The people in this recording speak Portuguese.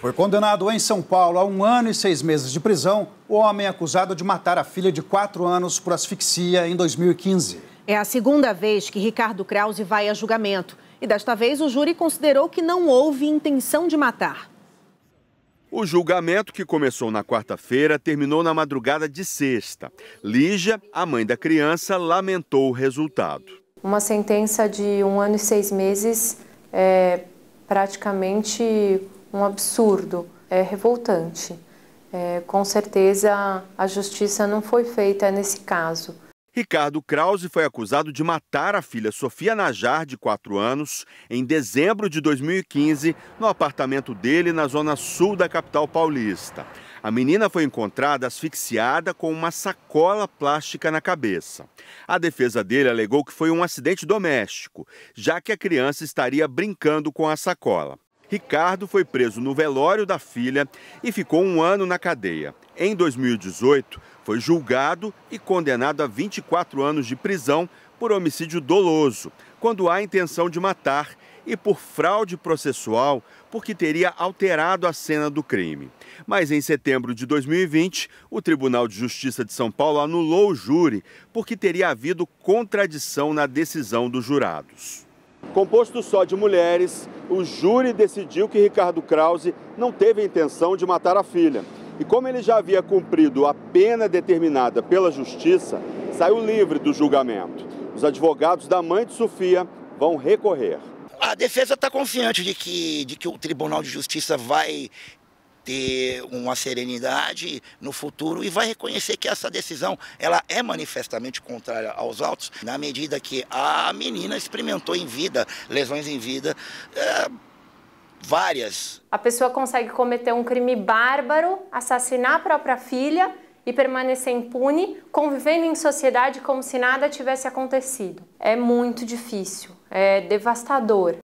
Foi condenado em São Paulo a um ano e seis meses de prisão o homem é acusado de matar a filha de quatro anos por asfixia em 2015. É a segunda vez que Ricardo Krause vai a julgamento. E desta vez o júri considerou que não houve intenção de matar. O julgamento, que começou na quarta-feira, terminou na madrugada de sexta. Lígia, a mãe da criança, lamentou o resultado. Uma sentença de um ano e seis meses é praticamente um absurdo, é revoltante. É, com certeza a justiça não foi feita nesse caso. Ricardo Krause foi acusado de matar a filha Sofia Najar, de 4 anos, em dezembro de 2015, no apartamento dele na zona sul da capital paulista. A menina foi encontrada asfixiada com uma sacola plástica na cabeça. A defesa dele alegou que foi um acidente doméstico, já que a criança estaria brincando com a sacola. Ricardo foi preso no velório da filha e ficou um ano na cadeia. Em 2018, foi julgado e condenado a 24 anos de prisão por homicídio doloso, quando há intenção de matar, e por fraude processual, porque teria alterado a cena do crime. Mas em setembro de 2020, o Tribunal de Justiça de São Paulo anulou o júri, porque teria havido contradição na decisão dos jurados. Composto só de mulheres, o júri decidiu que Ricardo Krause não teve a intenção de matar a filha. E como ele já havia cumprido a pena determinada pela justiça, saiu livre do julgamento. Os advogados da mãe de Sofia vão recorrer. A defesa está confiante de que, de que o Tribunal de Justiça vai ter uma serenidade no futuro e vai reconhecer que essa decisão ela é manifestamente contrária aos autos, na medida que a menina experimentou em vida, lesões em vida. É, várias. A pessoa consegue cometer um crime bárbaro, assassinar a própria filha e permanecer impune, convivendo em sociedade como se nada tivesse acontecido. É muito difícil, é devastador.